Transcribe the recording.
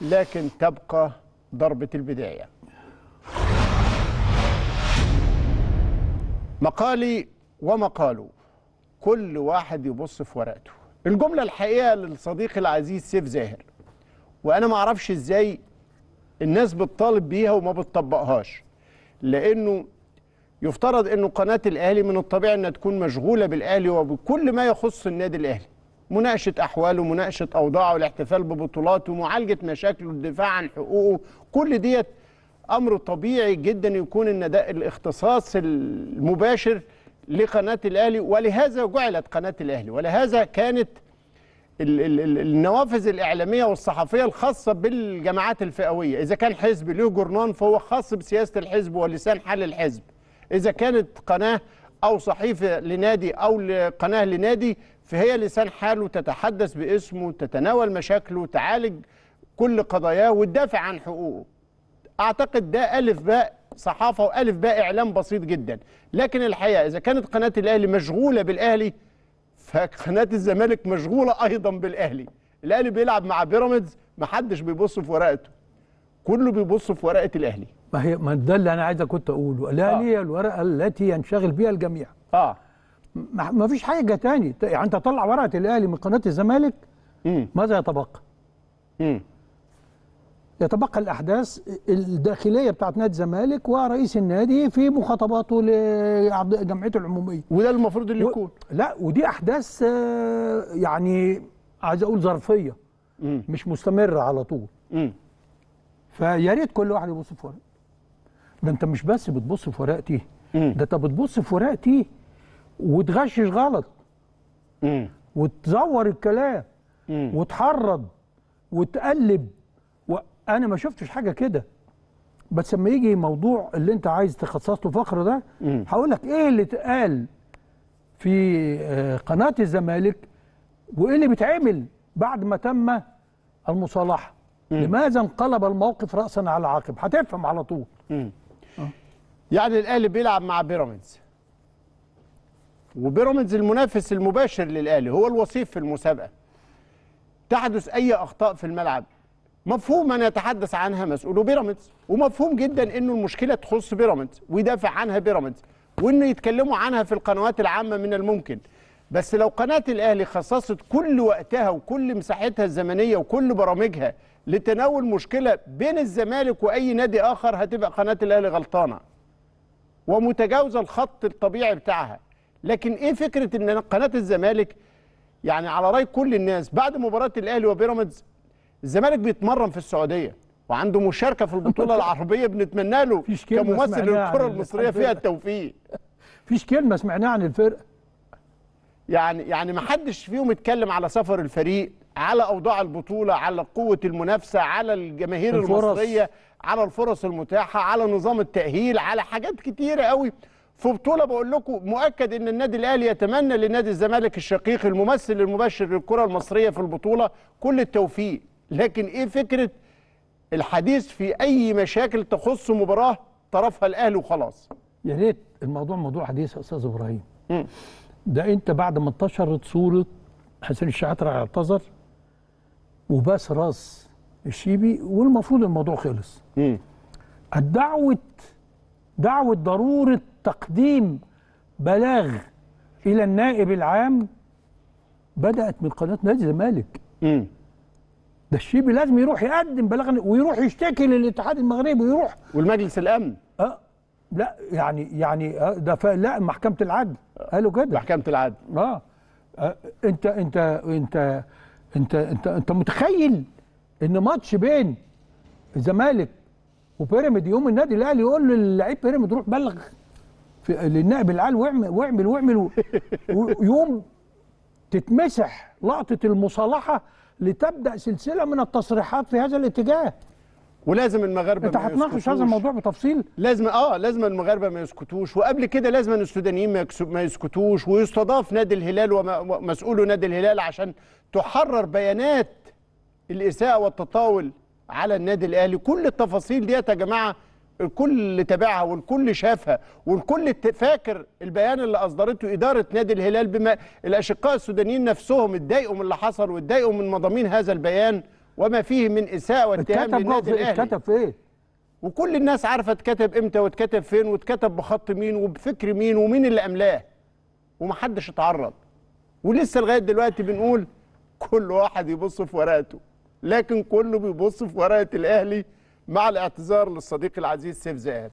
لكن تبقى ضربة البداية مقالي ومقاله كل واحد يبص في ورقته الجملة الحقيقة للصديق العزيز سيف زاهر وأنا ما أعرفش إزاي الناس بتطالب بيها وما بتطبقهاش لأنه يفترض أنه قناة الأهلي من الطبيعي أنها تكون مشغولة بالأهلي وبكل ما يخص النادي الأهلي مناقشة أحواله مناقشة أوضاعه الاحتفال ببطولاته معالجة مشاكله الدفاع عن حقوقه كل ديت أمر طبيعي جدا يكون إن ده الاختصاص المباشر لقناة الأهلي ولهذا جعلت قناة الأهلي ولهذا كانت النوافذ الإعلامية والصحفية الخاصة بالجماعات الفئوية إذا كان حزب له جرنان فهو خاص بسياسة الحزب ولسان حال الحزب إذا كانت قناة أو صحيفة لنادي أو قناة لنادي فهي لسان حاله تتحدث باسمه تتناول مشاكله تعالج كل قضاياه وتدافع عن حقوقه اعتقد ده الف باء صحافه والف باء اعلام بسيط جدا لكن الحقيقه اذا كانت قناه الاهلي مشغوله بالاهلي فقناه الزمالك مشغوله ايضا بالاهلي الاهلي بيلعب مع بيراميدز محدش بيبص في ورقته كله بيبص في ورقه الاهلي ما هي ما ده اللي انا عايز كنت اقوله الاهلي آه. هي الورقه التي ينشغل بها الجميع اه ما فيش حاجه تاني يعني انت طلع ورقه الاهلي من قناه الزمالك ماذا يتبقى؟ يتبقى الاحداث الداخليه بتاعت نادي الزمالك ورئيس النادي في مخاطباته لجمعيته العموميه وده المفروض اللي يكون و... لا ودي احداث آه، يعني عايز اقول ظرفيه مش مستمره على طول فيا ريت كل واحد يبص في ورقه ده انت مش بس بتبص في ورقتي ده انت بتبص في ورقتي وتغشش غلط مم. وتزور الكلام مم. وتحرض وتقلب وانا ما شفتش حاجه كده بس لما يجي موضوع اللي انت عايز تخصص له فقره ده هقول لك ايه اللي اتقال في آه، قناه الزمالك وايه اللي بيتعمل بعد ما تم المصالحه مم. لماذا انقلب الموقف راسا على عقب هتفهم على طول مم. آه. يعني الاهلي بيلعب مع بيراميدز وبيراميدز المنافس المباشر للاهلي هو الوصيف في المسابقه تحدث اي اخطاء في الملعب مفهوم أن يتحدث عنها مسؤول بيراميدز ومفهوم جدا انه المشكله تخص بيراميدز ويدافع عنها بيراميدز وانه يتكلموا عنها في القنوات العامه من الممكن بس لو قناه الاهلي خصصت كل وقتها وكل مساحتها الزمنيه وكل برامجها لتناول مشكله بين الزمالك واي نادي اخر هتبقى قناه الاهلي غلطانه ومتجاوزه الخط الطبيعي بتاعها لكن ايه فكره ان قناه الزمالك يعني على راي كل الناس بعد مباراه الاهلي وبيراميدز الزمالك بيتمرن في السعوديه وعنده مشاركه في البطوله العربيه بنتمنى له كممثل للكره المصريه فيها التوفيق فيش كلمه سمعناها عن الفرقه يعني يعني ما حدش فيهم اتكلم على سفر الفريق على اوضاع البطوله على قوه المنافسه على الجماهير الفرص. المصريه على الفرص المتاحه على نظام التاهيل على حاجات كتيره قوي في بطوله بقول لكم مؤكد ان النادي الاهلي يتمنى لنادي الزمالك الشقيق الممثل المباشر للكره المصريه في البطوله كل التوفيق لكن ايه فكره الحديث في اي مشاكل تخص مباراه طرفها الاهلي وخلاص يا ريت الموضوع موضوع حديث يا استاذ ابراهيم ده انت بعد ما انتشرت صوره حسين الشحاترة اعتذر وباس راس الشيبي والمفروض الموضوع خلص الدعوه دعوة ضرورة تقديم بلاغ إلى النائب العام بدأت من قناة نادي الزمالك ده الشيبي لازم يروح يقدم بلاغ ويروح يشتكي للاتحاد المغربي ويروح والمجلس الأمن أه لا يعني يعني آه، ده ده لا محكمة العدل قالوا كده محكمة العدل اه, أه انت انت انت انت انت انت متخيل ان ماتش بين الزمالك وبيراميد يقوم النادي الاهلي يقول للعيب بيراميد روح بلغ في للنائب العال واعمل واعمل واعمل ويقوم تتمسح لقطه المصالحه لتبدا سلسله من التصريحات في هذا الاتجاه ولازم المغاربه انت هتناقش هذا الموضوع بتفصيل لازم اه لازم المغاربه ما يسكتوش وقبل كده لازم السودانيين ما يسكتوش ويستضاف نادي الهلال ومسؤوله نادي الهلال عشان تحرر بيانات الاساءه والتطاول على النادي الاهلي كل التفاصيل ديت يا جماعه الكل تابعها والكل شافها والكل فاكر البيان اللي اصدرته اداره نادي الهلال بما الاشقاء السودانيين نفسهم اتضايقوا من اللي حصل واتضايقوا من مضامين هذا البيان وما فيه من اساءه واتهام للنادي الاهلي اتكتب في ايه؟ وكل الناس عارفه اتكتب امتى واتكتب فين واتكتب بخط مين وبفكر مين ومين اللي املاه ومحدش اتعرض ولسه لغايه دلوقتي بنقول كل واحد يبص في ورقته لكن كله بيبص في ورقه الاهلي مع الاعتذار للصديق العزيز سيف زاهر